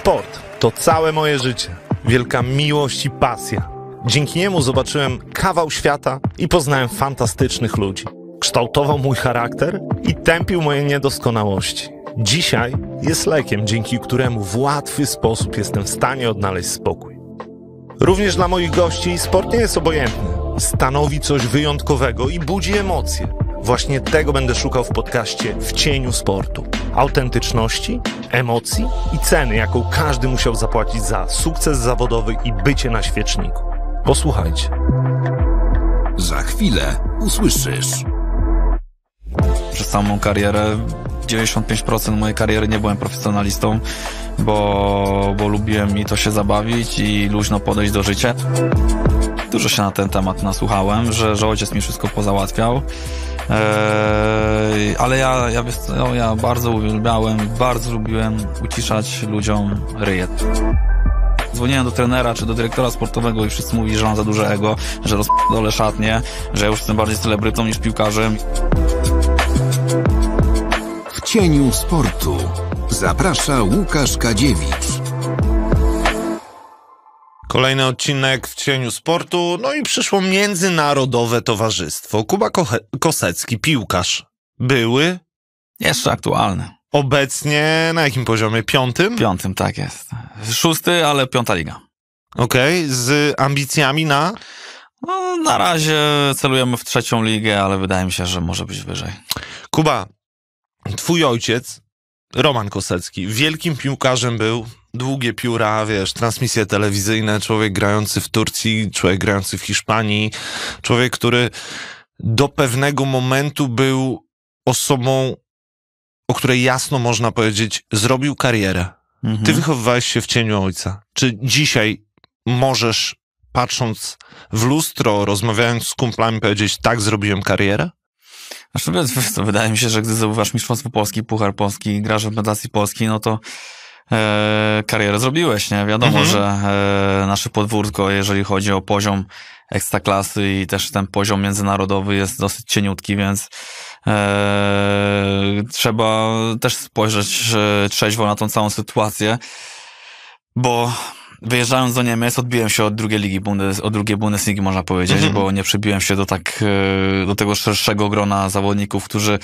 Sport to całe moje życie, wielka miłość i pasja. Dzięki niemu zobaczyłem kawał świata i poznałem fantastycznych ludzi. Kształtował mój charakter i tępił moje niedoskonałości. Dzisiaj jest lekiem, dzięki któremu w łatwy sposób jestem w stanie odnaleźć spokój. Również dla moich gości sport nie jest obojętny. Stanowi coś wyjątkowego i budzi emocje. Właśnie tego będę szukał w podcaście W cieniu sportu. Autentyczności, emocji i ceny, jaką każdy musiał zapłacić za sukces zawodowy i bycie na świeczniku. Posłuchajcie. Za chwilę usłyszysz. Przez samą karierę 95% mojej kariery nie byłem profesjonalistą, bo, bo lubiłem mi to się zabawić i luźno podejść do życia dużo się na ten temat nasłuchałem, że, że ojciec mi wszystko pozałatwiał. Eee, ale ja, ja, no, ja bardzo uwielbiałem, bardzo lubiłem uciszać ludziom ryjet. Dzwoniłem do trenera czy do dyrektora sportowego i wszyscy mówili, że mam za duże ego, że rozpolę szatnie, że ja już jestem bardziej celebrytą niż piłkarzem. W cieniu sportu zaprasza Łukasz Kadziewicz. Kolejny odcinek w cieniu sportu, no i przyszło Międzynarodowe Towarzystwo. Kuba Kosecki, piłkarz. Były? Jeszcze aktualny. Obecnie na jakim poziomie? Piątym? Piątym, tak jest. Szósty, ale piąta liga. Okej, okay, z ambicjami na? No, na razie celujemy w trzecią ligę, ale wydaje mi się, że może być wyżej. Kuba, twój ojciec, Roman Kosecki, wielkim piłkarzem był, długie pióra, wiesz, transmisje telewizyjne, człowiek grający w Turcji, człowiek grający w Hiszpanii, człowiek, który do pewnego momentu był osobą, o której jasno można powiedzieć, zrobił karierę. Mhm. Ty wychowywałeś się w cieniu ojca. Czy dzisiaj możesz, patrząc w lustro, rozmawiając z kumplami, powiedzieć, tak, zrobiłem karierę? Znaczy, to wydaje mi się, że gdy zauważ Mistrzostwo Polski, Puchar Polski, grasz w medalacji Polski, no to e, karierę zrobiłeś, nie? Wiadomo, mhm. że e, nasze podwórko, jeżeli chodzi o poziom ekstraklasy i też ten poziom międzynarodowy jest dosyć cieniutki, więc e, trzeba też spojrzeć e, trzeźwo na tą całą sytuację, bo Wyjeżdżając do Niemiec, odbiłem się od drugiej ligi, Bundes, od drugiej Bundesligi, można powiedzieć, mhm. bo nie przybiłem się do tak, e, do tego szerszego grona zawodników, którzy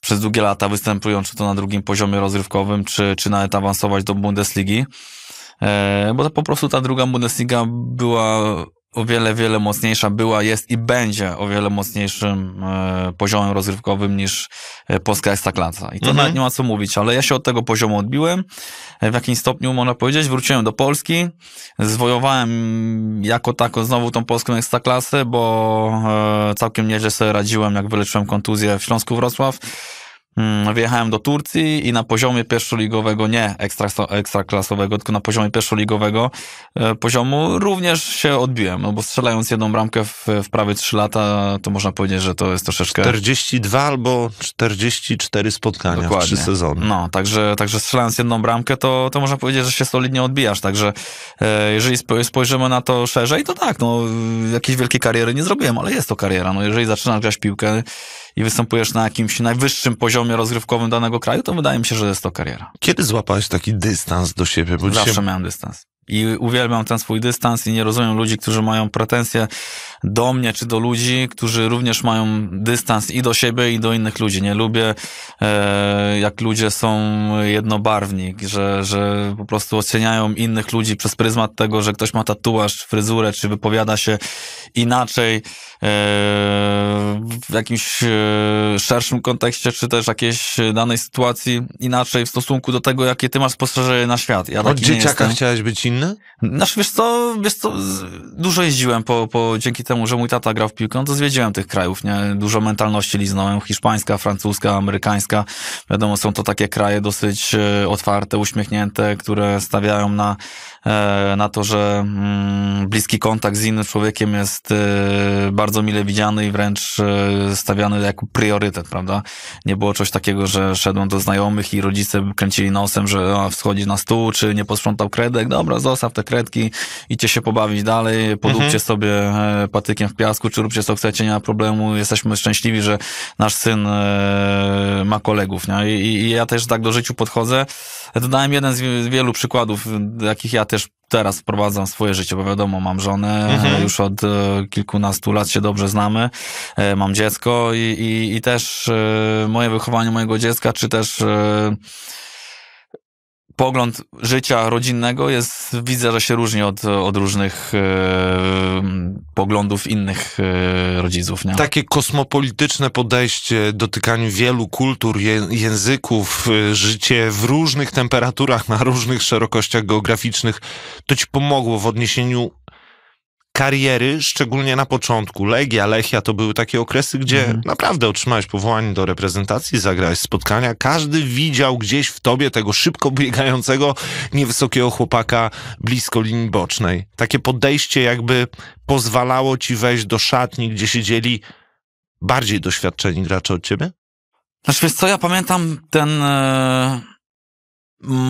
przez długie lata występują, czy to na drugim poziomie rozrywkowym, czy, czy nawet awansować do Bundesligi. E, bo to po prostu ta druga Bundesliga była o wiele, wiele mocniejsza była, jest i będzie o wiele mocniejszym e, poziomem rozrywkowym niż e, polska ekstraklasa. I to mhm. nawet nie ma co mówić, ale ja się od tego poziomu odbiłem. E, w jakimś stopniu, można powiedzieć, wróciłem do Polski, zwojowałem jako tako znowu tą polską ekstraklasę, tak bo całkiem nieźle sobie radziłem, jak wyleczyłem kontuzję w Śląsku Wrocław Mm, wjechałem do Turcji i na poziomie pierwszoligowego, nie ekstraklasowego, ekstra tylko na poziomie pierwszoligowego e, poziomu również się odbiłem, no bo strzelając jedną bramkę w, w prawie 3 lata, to można powiedzieć, że to jest troszeczkę... 42 albo 44 spotkania Dokładnie. w 3 sezony. No, także, także strzelając jedną bramkę, to, to można powiedzieć, że się solidnie odbijasz, także e, jeżeli spojrzymy na to szerzej, to tak, no jakiejś wielkiej kariery nie zrobiłem, ale jest to kariera, no jeżeli zaczynasz grać piłkę, i występujesz na jakimś najwyższym poziomie rozgrywkowym danego kraju, to wydaje mi się, że jest to kariera. Kiedy złapałeś taki dystans do siebie? Bo Zawsze dzisiaj... miałem dystans. I uwielbiam ten swój dystans i nie rozumiem ludzi, którzy mają pretensje do mnie czy do ludzi, którzy również mają dystans i do siebie, i do innych ludzi. Nie lubię, e, jak ludzie są jednobarwni, że, że po prostu oceniają innych ludzi przez pryzmat tego, że ktoś ma tatuaż, fryzurę, czy wypowiada się inaczej e, w jakimś e, szerszym kontekście, czy też jakiejś danej sytuacji inaczej w stosunku do tego, jakie ty masz spostrzeżenie na świat. Ja Od dzieciaka chciałeś być inny inny? Znaczy, wiesz co, wiesz co dużo jeździłem po, po, dzięki temu, że mój tata grał w piłkę, no to zwiedziłem tych krajów, nie? Dużo mentalności liznąłem, hiszpańska, francuska, amerykańska. Wiadomo, są to takie kraje dosyć e, otwarte, uśmiechnięte, które stawiają na, e, na to, że mm, bliski kontakt z innym człowiekiem jest e, bardzo mile widziany i wręcz stawiany jako priorytet, prawda? Nie było coś takiego, że szedłem do znajomych i rodzice kręcili nosem, że a, wschodzi na stół, czy nie posprzątał kredek, dobra, zostaw te kredki, idźcie się pobawić dalej, podróbcie mhm. sobie e, patykiem w piasku, czy róbcie co chcecie, nie ma problemu, jesteśmy szczęśliwi, że nasz syn e, ma kolegów, nie? I, i ja też tak do życiu podchodzę. Dodałem jeden z wielu przykładów, jakich ja też teraz wprowadzam swoje życie, bo wiadomo, mam żonę, mhm. E, już od kilkunastu lat się dobrze znamy, mam dziecko i, i, i też moje wychowanie mojego dziecka, czy też pogląd życia rodzinnego jest, widzę, że się różni od, od różnych e, poglądów innych e, rodziców. Nie? Takie kosmopolityczne podejście, dotykaniu wielu kultur, je, języków, e, życie w różnych temperaturach, na różnych szerokościach geograficznych, to ci pomogło w odniesieniu kariery, szczególnie na początku. Legia, Lechia to były takie okresy, gdzie mhm. naprawdę otrzymałeś powołanie do reprezentacji, zagrałeś spotkania. Każdy widział gdzieś w tobie tego szybko biegającego, niewysokiego chłopaka blisko linii bocznej. Takie podejście jakby pozwalało ci wejść do szatni, gdzie siedzieli bardziej doświadczeni gracze od ciebie? Znaczy, wiesz co, ja pamiętam ten e,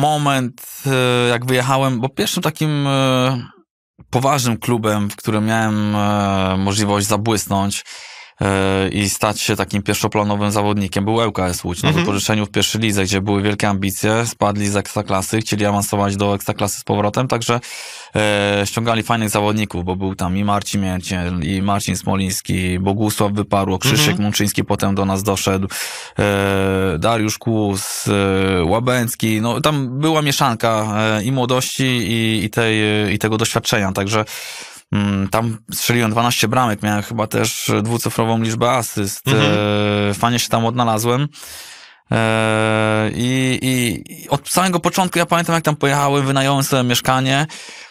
moment, e, jak wyjechałem, bo pierwszym takim e, poważnym klubem, w którym miałem e, możliwość zabłysnąć E, i stać się takim pierwszoplanowym zawodnikiem był ŁKS Łódź. Na mhm. wypożyczeniu w pierwszej lidze, gdzie były wielkie ambicje, spadli z Ekstraklasy, chcieli awansować do Ekstraklasy z powrotem, także e, ściągali fajnych zawodników, bo był tam i Marcin Mierciel, i Marcin Smoliński, Bogusław Wyparło, Krzysiek mhm. Mączyński potem do nas doszedł, e, Dariusz Kłus, e, Łabęcki, no tam była mieszanka e, i młodości i, i, tej, i tego doświadczenia, także Mm, tam strzeliłem 12 bramek, miałem chyba też dwucyfrową liczbę asyst. Mhm. E, fajnie się tam odnalazłem. E, I, I od samego początku ja pamiętam, jak tam pojechałem, wynająłem sobie mieszkanie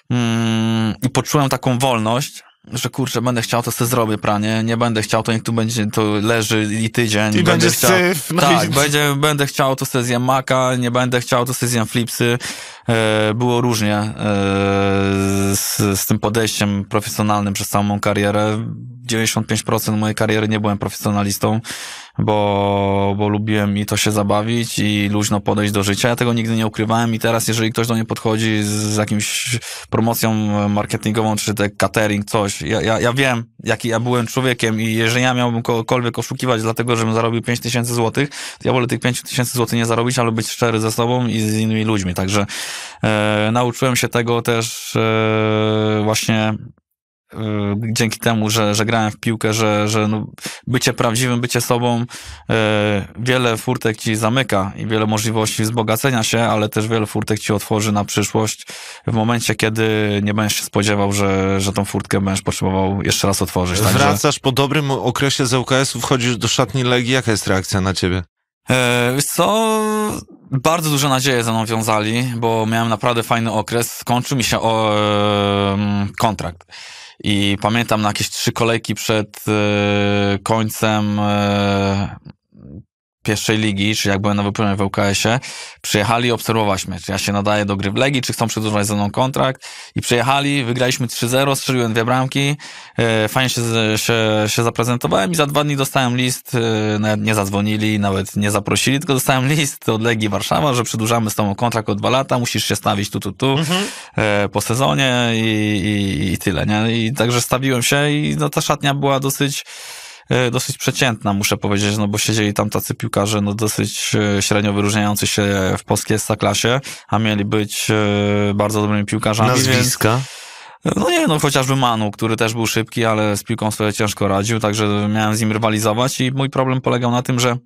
mm, i poczułem taką wolność, że kurczę, będę chciał, to sobie zrobię pranie, nie będę chciał, to niech tu będzie, to leży i tydzień. I będzie chciał, syf. No tak, i... będzie, będę chciał, to sobie zjem maka, nie będę chciał, to sobie zjem flipsy. E, było różnie e, z, z tym podejściem profesjonalnym przez całą karierę. 95% mojej kariery nie byłem profesjonalistą, bo, bo lubiłem i to się zabawić i luźno podejść do życia. Ja tego nigdy nie ukrywałem i teraz, jeżeli ktoś do mnie podchodzi z jakimś promocją marketingową, czy te catering, coś, ja, ja, ja wiem, jaki ja byłem człowiekiem i jeżeli ja miałbym kogokolwiek oszukiwać dlatego, żebym zarobił 5 tysięcy złotych, to ja wolę tych 5 tysięcy złotych nie zarobić, ale być szczery ze sobą i z innymi ludźmi. Także e, nauczyłem się tego też e, właśnie Yy, dzięki temu, że, że grałem w piłkę, że, że no, bycie prawdziwym, bycie sobą yy, wiele furtek ci zamyka i wiele możliwości wzbogacenia się, ale też wiele furtek ci otworzy na przyszłość w momencie, kiedy nie będziesz się spodziewał, że, że tą furtkę będziesz potrzebował jeszcze raz otworzyć. Także... Wracasz po dobrym okresie z UKS-u, wchodzisz do szatni Legii, jaka jest reakcja na ciebie? Yy, co bardzo duże nadzieje ze mną wiązali, bo miałem naprawdę fajny okres. Skończył mi się o, yy, kontrakt. I pamiętam na jakieś trzy kolejki przed e, końcem e, pierwszej ligi, czy jak byłem na wypełnieniu w ŁKS-ie, przyjechali obserwować mnie, czy ja się nadaję do gry w Legii, czy chcą przedłużać ze mną kontrakt i przyjechali, wygraliśmy 3-0, strzeliłem dwie bramki, e, fajnie się, się, się zaprezentowałem i za dwa dni dostałem list, e, nawet nie zadzwonili, nawet nie zaprosili, tylko dostałem list od Legii Warszawa, że przedłużamy z tą kontrakt o dwa lata, musisz się stawić tu, tu, tu, mhm. E, po sezonie i, i, i tyle, nie? I także stawiłem się i no ta szatnia była dosyć E, dosyć przeciętna, muszę powiedzieć, no bo siedzieli tam tacy piłkarze, no dosyć e, średnio wyróżniający się w polskiej klasie, a mieli być e, bardzo dobrymi piłkarzami. Nazwiska? No nie, no chociażby Manu, który też był szybki, ale z piłką sobie ciężko radził, także miałem z nim rywalizować i mój problem polegał na tym, że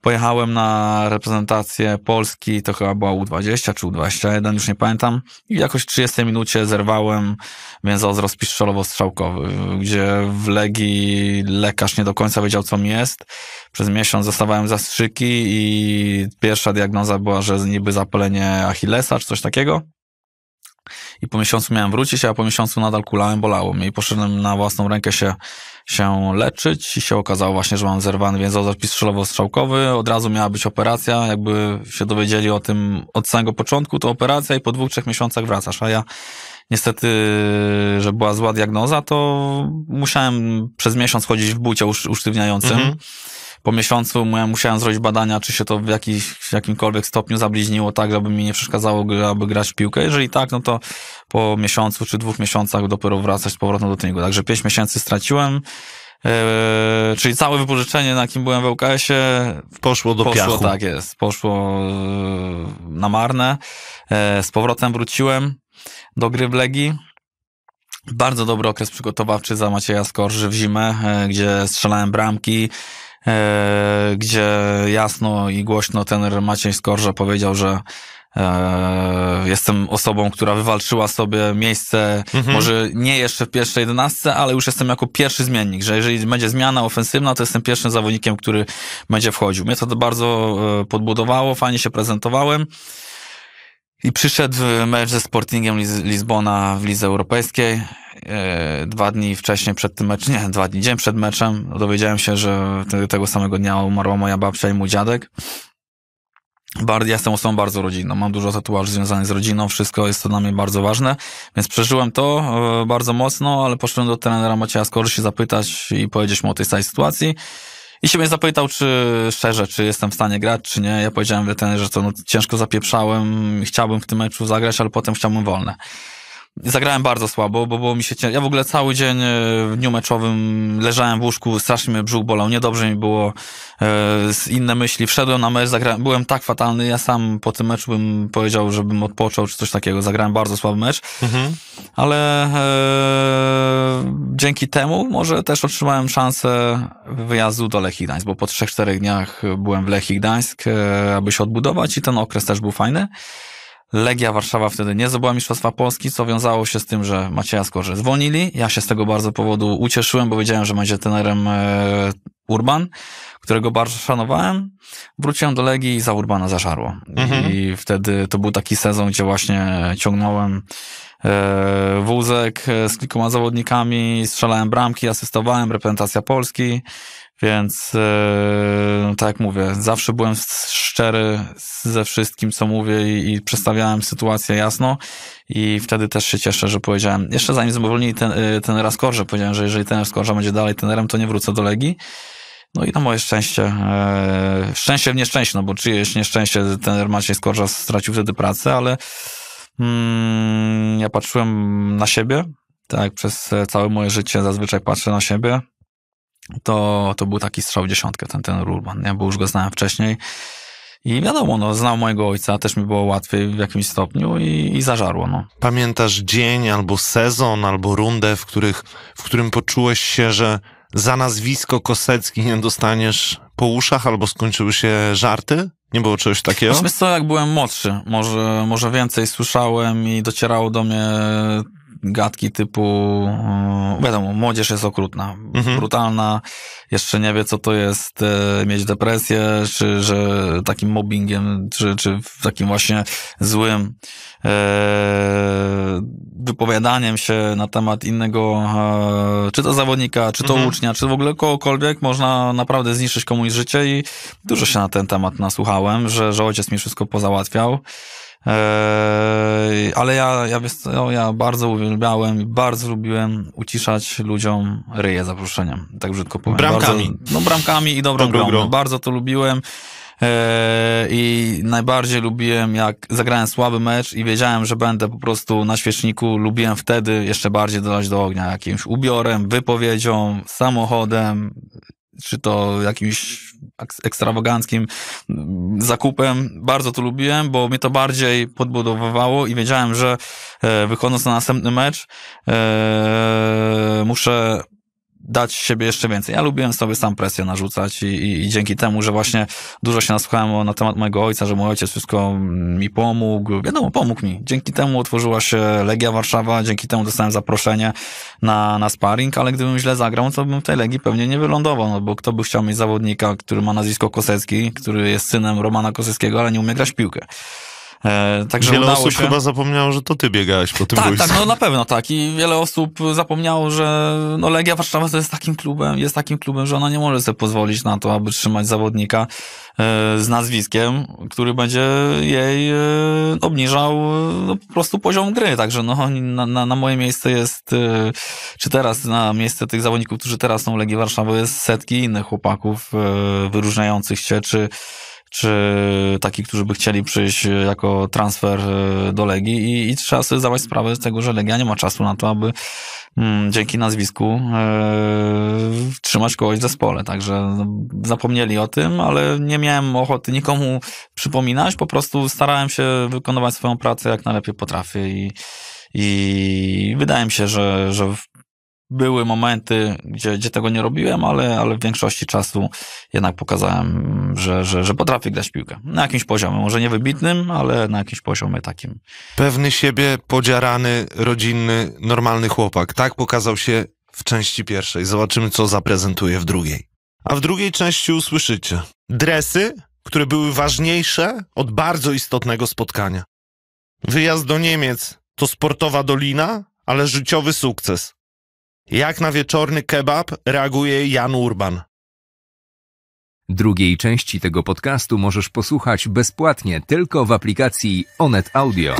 Pojechałem na reprezentację Polski, to chyba była U20 czy U21, już nie pamiętam. I jakoś w 30 minucie zerwałem mięsoozrost piszczelowo-strzałkowy, gdzie w Legii lekarz nie do końca wiedział, co mi jest. Przez miesiąc zostawałem zastrzyki i pierwsza diagnoza była, że niby zapalenie Achillesa czy coś takiego. I po miesiącu miałem wrócić, a po miesiącu nadal kulałem, bolało mnie i poszedłem na własną rękę się, się leczyć i się okazało właśnie, że mam zerwany zapis pistrzelowo-strzałkowy. Od razu miała być operacja, jakby się dowiedzieli o tym od samego początku, to operacja i po dwóch, trzech miesiącach wracasz, a ja niestety, że była zła diagnoza, to musiałem przez miesiąc chodzić w bucie usztywniającym. Mhm po miesiącu musiałem zrobić badania, czy się to w jakiś, jakimkolwiek stopniu zabliźniło tak, żeby mi nie przeszkadzało, aby grać w piłkę. Jeżeli tak, no to po miesiącu czy dwóch miesiącach dopiero wracać z powrotem do treningu. Także pięć miesięcy straciłem. Yy, czyli całe wypożyczenie, na kim byłem w uks ie poszło do poszło, piachu. Tak jest, poszło yy, na marne. Yy, z powrotem wróciłem do gry w Legii. Bardzo dobry okres przygotowawczy za Macieja Skorży w zimę, gdzie strzelałem bramki, E, gdzie jasno i głośno ten Maciej Skorża powiedział, że e, Jestem osobą, która wywalczyła sobie miejsce, mhm. może nie jeszcze w pierwszej jedenastce, ale już jestem jako pierwszy zmiennik, że jeżeli będzie zmiana ofensywna, to jestem pierwszym zawodnikiem, który będzie wchodził. Mnie to bardzo e, podbudowało, fajnie się prezentowałem. I przyszedł mecz ze Sportingiem Liz Lizbona w Lidze Europejskiej. E, dwa dni wcześniej przed tym meczem, nie, dwa dni, dzień przed meczem, dowiedziałem się, że tego samego dnia umarła moja babcia i mój dziadek. Bardzo, ja jestem osobą bardzo rodzinną, mam dużo tatuaży związanych z rodziną, wszystko jest to dla mnie bardzo ważne, więc przeżyłem to e, bardzo mocno, ale poszedłem do trenera Macieja Skorzy się zapytać i powiedzieć mu o tej całej sytuacji. I się mnie zapytał, czy szczerze, czy jestem w stanie grać, czy nie. Ja powiedziałem trenerze, że to no, ciężko zapieprzałem, chciałbym w tym meczu zagrać, ale potem chciałbym wolne. Zagrałem bardzo słabo, bo było mi się ciężko. Ja w ogóle cały dzień e, w dniu meczowym leżałem w łóżku, strasznie mnie brzuch bolał, niedobrze mi było, e, inne myśli. Wszedłem na mecz, zagrałem, byłem tak fatalny, ja sam po tym meczu bym powiedział, żebym odpoczął, czy coś takiego. Zagrałem bardzo słaby mecz, mhm. ale... E, dzięki temu może też otrzymałem szansę wyjazdu do Lechii Gdańsk, bo po 3-4 dniach byłem w Lechii Gdańsk, e, aby się odbudować i ten okres też był fajny. Legia Warszawa wtedy nie zdobyła Mistrzostwa Polski, co wiązało się z tym, że Macieja Skorze zwolnili. Ja się z tego bardzo powodu ucieszyłem, bo wiedziałem, że będzie tenerem e, Urban, którego bardzo szanowałem. Wróciłem do Legii i za Urbana zażarło. Mhm. I wtedy to był taki sezon, gdzie właśnie ciągnąłem E, wózek e, z kilkoma zawodnikami, strzelałem bramki, asystowałem, reprezentacja Polski, więc e, tak jak mówię, zawsze byłem szczery ze wszystkim, co mówię i, i przedstawiałem sytuację jasno i wtedy też się cieszę, że powiedziałem, jeszcze zanim zmowolnili ten, tenera Skorża, powiedziałem, że jeżeli tener Skorża będzie dalej tenerem, to nie wrócę do Legii. No i na moje szczęście, szczęście w nieszczęście, no bo czyjeś nieszczęście, tener Maciej Skorża stracił wtedy pracę, ale Hmm, ja patrzyłem na siebie, tak, przez e, całe moje życie zazwyczaj patrzę na siebie. To, to był taki strzał w dziesiątkę, ten, ten Rulman, Ja bo już go znałem wcześniej. I wiadomo, no, znał mojego ojca, też mi było łatwiej w jakimś stopniu i, i zażarło. No. Pamiętasz dzień albo sezon, albo rundę, w, których, w którym poczułeś się, że za nazwisko Kosecki nie dostaniesz po uszach albo skończyły się żarty? Nie było czegoś takiego? Znaczy, wiesz co, jak byłem młodszy, może, może więcej słyszałem i docierało do mnie gadki typu, e, wiadomo, młodzież jest okrutna, mhm. brutalna, jeszcze nie wie, co to jest e, mieć depresję, czy że takim mobbingiem, czy, czy takim właśnie złym e, wypowiadaniem się na temat innego, e, czy to zawodnika, czy to mhm. ucznia, czy w ogóle kogokolwiek, można naprawdę zniszczyć komuś życie i dużo się na ten temat nasłuchałem, że, że ojciec mi wszystko pozałatwiał. Eee, ale ja, ja, ja bardzo uwielbiałem, bardzo lubiłem uciszać ludziom ryje zaproszeniem. tak brzydko powiem. Bramkami. Bardzo, no bramkami i dobrą, dobrą grą. Bardzo to lubiłem eee, i najbardziej lubiłem, jak zagrałem słaby mecz i wiedziałem, że będę po prostu na świeczniku, lubiłem wtedy jeszcze bardziej dodać do ognia jakimś ubiorem, wypowiedzią, samochodem, czy to jakimś ekstrawaganckim mm, zakupem. Bardzo to lubiłem, bo mnie to bardziej podbudowywało i wiedziałem, że e, wychodząc na następny mecz e, muszę dać siebie jeszcze więcej. Ja lubiłem sobie sam presję narzucać i, i, i, dzięki temu, że właśnie dużo się nasłuchałem na temat mojego ojca, że mój ojciec wszystko mi pomógł. Wiadomo, pomógł mi. Dzięki temu otworzyła się Legia Warszawa, dzięki temu dostałem zaproszenie na, na sparring, ale gdybym źle zagrał, to bym w tej Legii pewnie nie wylądował, no bo kto by chciał mieć zawodnika, który ma nazwisko Kosecki, który jest synem Romana Koseckiego, ale nie umie grać piłkę. E, także wiele osób się... chyba zapomniało, że to ty biegałeś po tym tak, Tak, no na pewno tak. I wiele osób zapomniało, że no Legia Warszawa to jest takim klubem, jest takim klubem, że ona nie może sobie pozwolić na to, aby trzymać zawodnika e, z nazwiskiem, który będzie jej e, obniżał no, po prostu poziom gry. Także no, na, na, na moje miejsce jest, e, czy teraz na miejsce tych zawodników, którzy teraz są Legii Warszawy, jest setki innych chłopaków e, wyróżniających się, czy czy takich, którzy by chcieli przyjść e, jako transfer e, do Legii i, i trzeba sobie zdawać sprawę z tego, że Legia nie ma czasu na to, aby mm, dzięki nazwisku yy, trzymać kogoś w zespole. Także no, zapomnieli o tym, ale nie miałem ochoty nikomu przypominać, po prostu starałem się wykonywać swoją pracę jak najlepiej potrafię i i wydaje mi się, że, że były momenty, gdzie, gdzie tego nie robiłem, ale, ale w większości czasu jednak pokazałem, że, że, że potrafię grać piłkę. Na jakimś poziomie, może nie wybitnym, ale na jakimś poziomie takim. Pewny siebie, podziarany, rodzinny, normalny chłopak. Tak pokazał się w części pierwszej. Zobaczymy, co zaprezentuje w drugiej. A w drugiej części usłyszycie dresy, które były ważniejsze od bardzo istotnego spotkania. Wyjazd do Niemiec to sportowa dolina, ale życiowy sukces. Jak na wieczorny kebab reaguje Jan Urban. Drugiej części tego podcastu możesz posłuchać bezpłatnie tylko w aplikacji Onet Audio.